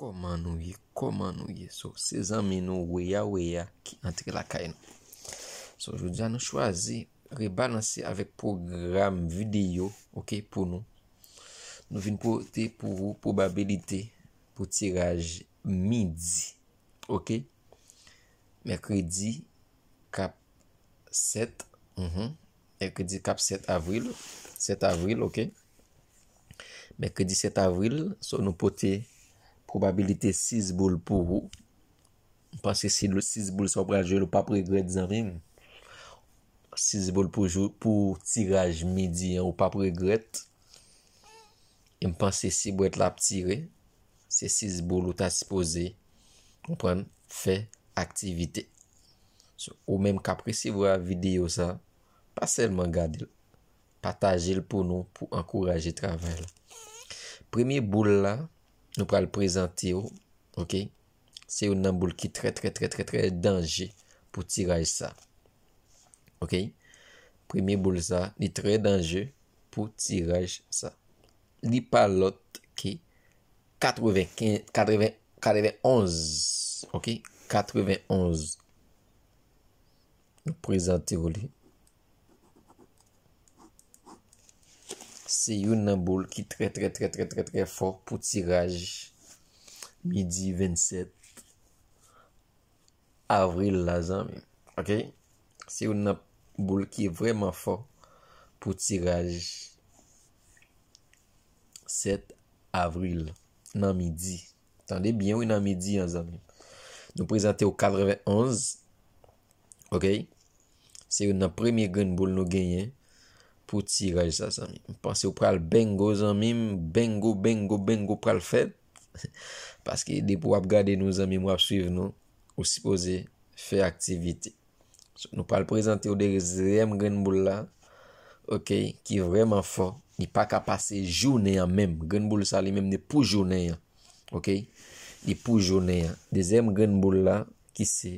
Koman nou ye, koman nou ye, sou se zanmen nou weya weya ki antre lakay nou. Sou joudia nou chwazi rebalansi avek program videyo, ok, pou nou. Nou vin pote pou probabilite pou tiraj midi, ok. Mekredi kap 7, mhm. Mekredi kap 7 avril, 7 avril, ok. Mekredi 7 avril, sou nou pote... Probabilite 6 boule pou ou. Mpense si le 6 boule sou apre a joul ou pa pregret di zan rin. 6 boule pou tiraj midi ou pa pregret. Mpense si pou et la ptire. Se 6 boule ou ta si pose. Kompren, fe aktivite. Ou menm kapre si vou a video sa. Pas selman gade. Pataje l pou nou pou ankoraje travel. Premier boule la. Nou pral prezante yo, ok, se yo nan boul ki tre tre tre tre tre denje pou tiraj sa, ok, premye boul sa, li tre denje pou tiraj sa. Li palot ki katreven, katreven, katreven onz, ok, katreven onz, nou prezante yo li. Se yon nan boul ki tre tre tre tre tre tre tre for pou tiraj midi 27 avril la zami. Ok. Se yon nan boul ki vreman for pou tiraj 7 avril nan midi. Tande bien ou nan midi ya zami. Nou prezante ou 91. Ok. Se yon nan premier goun boul nou genyen. Pouti raje sa sa mi. Pansi ou pral bengo zan mim. Bengo, bengo, bengo pral fe. Paske depo wap gade nou zan mim wap suiv nou. Ou sipoze fe aktivite. Nou pral prezante ou de zem genbou la. Ok. Ki vreman fon. Ni pa kapase jounen ya mem. Genbou sa li mem de pou jounen ya. Ok. De pou jounen ya. De zem genbou la. Ki se.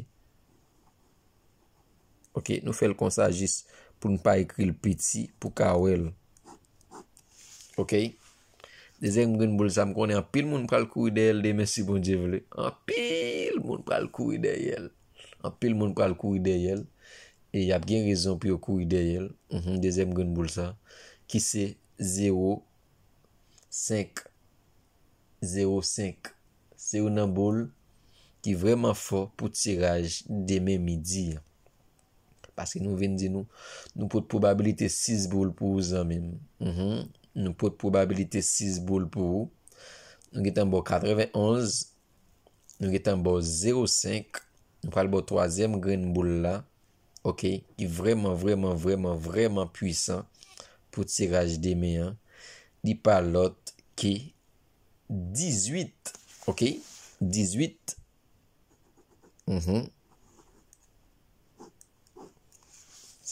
Ok. Nou fel kon sa jis. Ok. pou nou pa ekri l piti pou ka wèl. Ok? Dezem gen boul sa, mkwone an pil moun pral kou ideyel demè si bon je vle. An pil moun pral kou ideyel. An pil moun pral kou ideyel. E yab gen rezon pi yo kou ideyel. Mhm, Dezem gen boul sa, ki se 0,5. 0,5. Se ou nan boul ki vreman fò pou tiraj demè midi ya. Paske nou ven di nou. Nou pot probabilite 6 boule pou ou zan men. Mm-hmm. Nou pot probabilite 6 boule pou ou. Nou getan bo 4, 21. Nou getan bo 0, 5. Nou pral bo 3e gren boule la. Ok. Ki vreman, vreman, vreman, vreman pwisan. Po tiraj de men. Di pa lot ki 18. Ok. 18. Mm-hmm.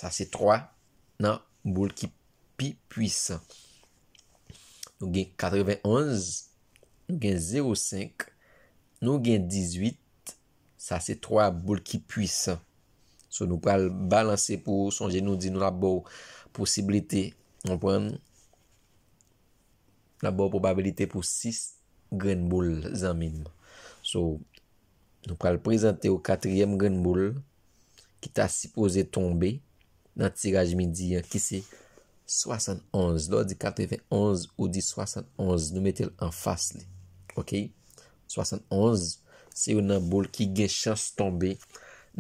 Sa se 3 nan boul ki pi pwis. Nou gen 91. Nou gen 05. Nou gen 18. Sa se 3 boul ki pwis. So nou pal balanse pou son gen nou di nou la bo posibilite. Nou pren. La bo probabilite pou 6 gren boul zan min. So nou pal prezante ou 4e gren boul. Ki ta si pose tombe. nan tiraj midi an, ki se 71, lo di 91 ou di 71, nou metel an fas li, ok 71, se yo nan bol ki gen chans tombe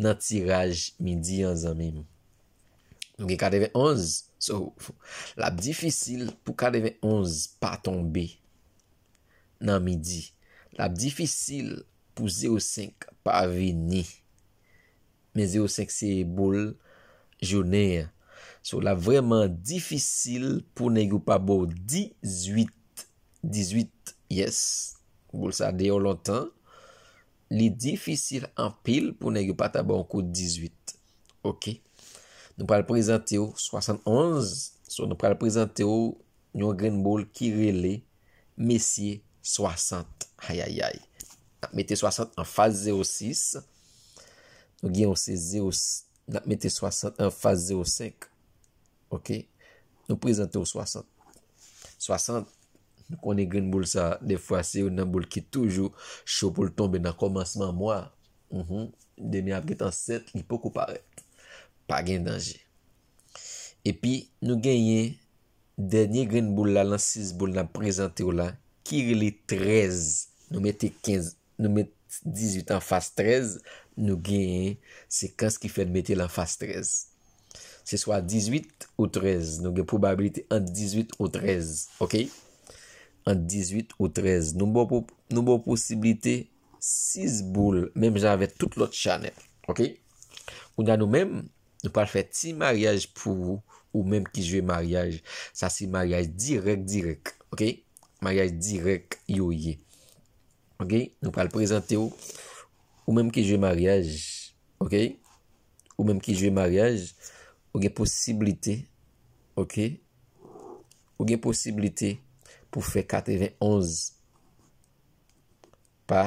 nan tiraj midi an zanmim ok, 91 so, la bdifisil pou 91 pa tombe nan midi la bdifisil pou 05 pa veni men 05 se bol Jounè, sou la vreman Difisil pou nè goupa Bo 18 18, yes Kou boul sa deyo lontan Li difisil an pil Pou nè goupa tabo an kou 18 Ok, nou pral prezante yo 71, sou nou pral prezante yo Nyon Grenbol Kirele, mesye 60, hayayay Metè 60 an faz 06 Nou gen yon se 06 N ap mette 60 an fase 05. Ok. Nou prezante ou 60. 60. Nou konen green boule sa. De fwa se ou nan boule ki toujou. Chou boule tombe nan komansman mwa. Mhm. Demi ap getan 7. Ni pokou pare. Pa gen danje. E pi nou genyen. Dernye green boule la. Lan 6 boule nan prezante ou la. Kir li 13. Nou mette 15. Nou mette. 18 an fas 13, nou gen se kans ki fèd metel an fas 13. Se swa 18 ou 13, nou gen probabilite an 18 ou 13, ok? An 18 ou 13, nou mbo posibilite 6 boule, menm jan avè tout lot chanè, ok? Ou nan nou menm, nou pal fè ti mariaj pou ou menm ki jve mariaj, sa si mariaj direk direk, ok? Mariaj direk yo ye. Ok, nou pal prezante ou, ou menm ki jwe mariage, ok, ou menm ki jwe mariage, ou gen posibilite, ok, ou gen posibilite pou fè 91 pa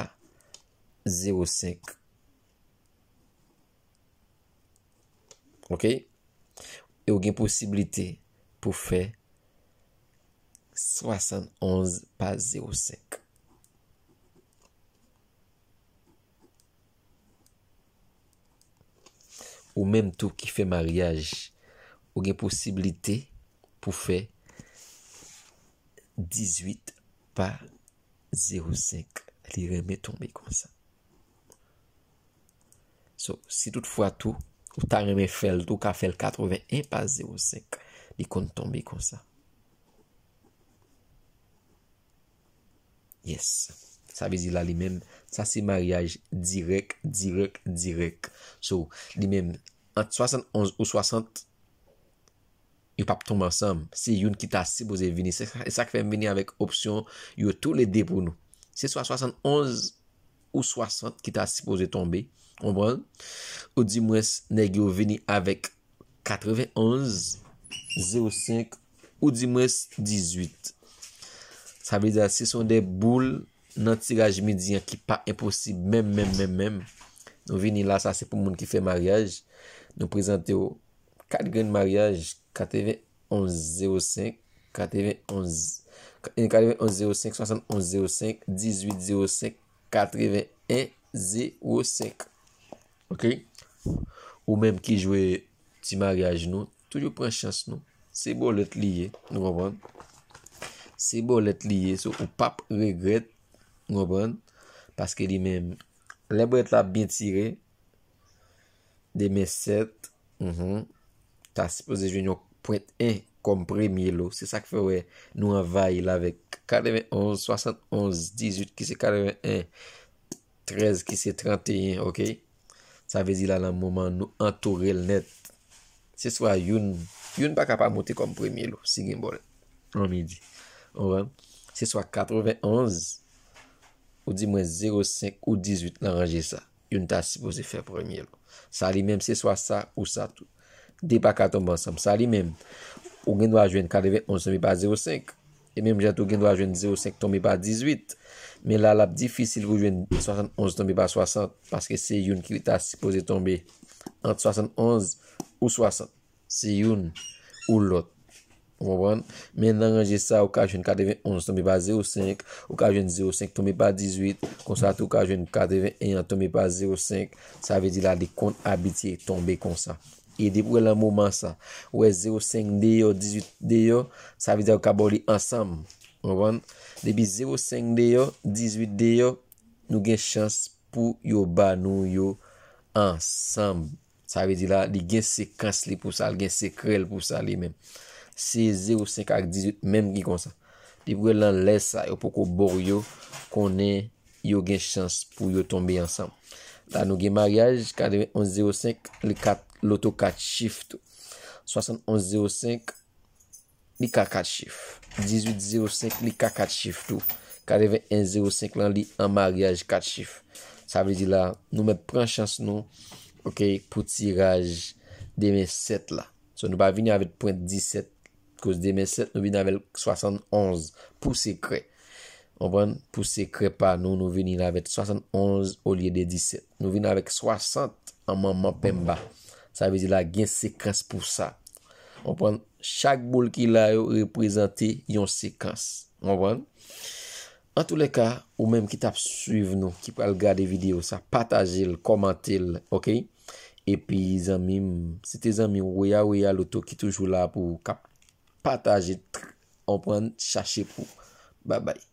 05. Ok, e ou gen posibilite pou fè 71 pa 05. Ou menm tou ki fe mariage, ou gen posibilite pou fe 18 par 05 li reme tombe kon sa. So, si tout fwa tou, ou ta reme fel, tou ka fel 81 par 05, li kon tombe kon sa. Yes. Yes. Sa vezi la li men, sa se mariage direk, direk, direk. So, li men, ant 71 ou 60, yo pap tom ansam, se yon ki ta sipoze vini. Sa ke fem vini avek opsyon, yo tou le de pou nou. Se so a 71 ou 60, ki ta sipoze tombe, ou di mwes negyo vini avek 91, 05, ou di mwes 18. Sa vezi la, se son de boule, nan tiraj midi an ki pa imposib, mem, mem, mem, mem. Nou vini la, sa se pou moun ki fe mariage. Nou prezante ou, 4 gren mariage, 91, 05, 91, 05, 71, 05, 18, 05, 81, 05. Ok? Ou mem ki jwe ti mariage nou, toujou pren chans nou. Se bo let liye, nou wapon. Se bo let liye, sou ou pap regrete, Ngo bon. Paske li men. Le bon et la bin tire. De men 7. Mh mh. Ta se pose gen yon point 1. Kom premye lo. Se sa ke fe wey. Nou an vaye la vek. 91, 71, 18. Ki se 91. 13. Ki se 31. Ok. Sa vezi la nan mouman nou. An tou rel net. Se swa yon. Yon baka pa moti kom premye lo. Se gen bon. An mi di. On van. Se swa 91. 91. Ou di mwen 0,5 ou 18 nan range sa. Yon ta si pose fè premye lò. Sa li mèm se swa sa ou sa tou. De pa ka tombe ansam. Sa li mèm. Ou gen do a jwen 40, 11, tombe pa 0,5. E mèm jato gen do a jwen 0,5, tombe pa 18. Mè la lap difisil ou jwen 71, tombe pa 60. Paske se yon ki li ta si pose tombe ant 71 ou 60. Se yon ou lot. Mwen anje sa ou kajwen katven 11 tombe pa 05 Ou kajwen 05 tombe pa 18 Kon sa tou kajwen 81 tombe pa 05 Sa ve di la di kon abitiye tombe kon sa E depre la mouman sa Ou e 05 deyo, 18 deyo Sa ve di la ou kaboli ansam Mwen anje sa ou kajwen 05 deyo, 18 deyo Nou gen chans pou yo banou yo ansam Sa ve di la di gen sekans li pou sa Gen sekrel pou sa li men 6, 0, 5 ak 18. Menm yi konsan. Li wè lan lè sa yo poko bor yo konen yo gen chans pou yo tombe yansan. La nou gen maryaj. Kadeven 11, 0, 5. Li kato 4 chif tou. 71, 0, 5. Li kato 4 chif. 18, 0, 5. Li kato 4 chif tou. Kadeven 1, 0, 5. Lan li an maryaj 4 chif. Sa vè di la nou men pren chans nou. Ok. Po tiraj. Deven 7 la. So nou ba vini avèt point 17. Ko se demen 7, nou vin avèl 71, pou sekre. Mwen bon, pou sekre pa, nou nou vin avèl 71 ou liye de 17. Nou vin avèl 60, anmanman pemba. Sa vizil la gen sekrens pou sa. Mwen bon, chak bol ki la yo reprezente yon sekrens. Mwen bon. An tou le ka, ou menm ki tap suiv nou, ki pal gade video sa, pataje l, komante l, ok? E pi zanmim, se te zanmim, ou ya ou ya loto ki toujou la pou kap. Patage et hopan chache pou. Bye bye.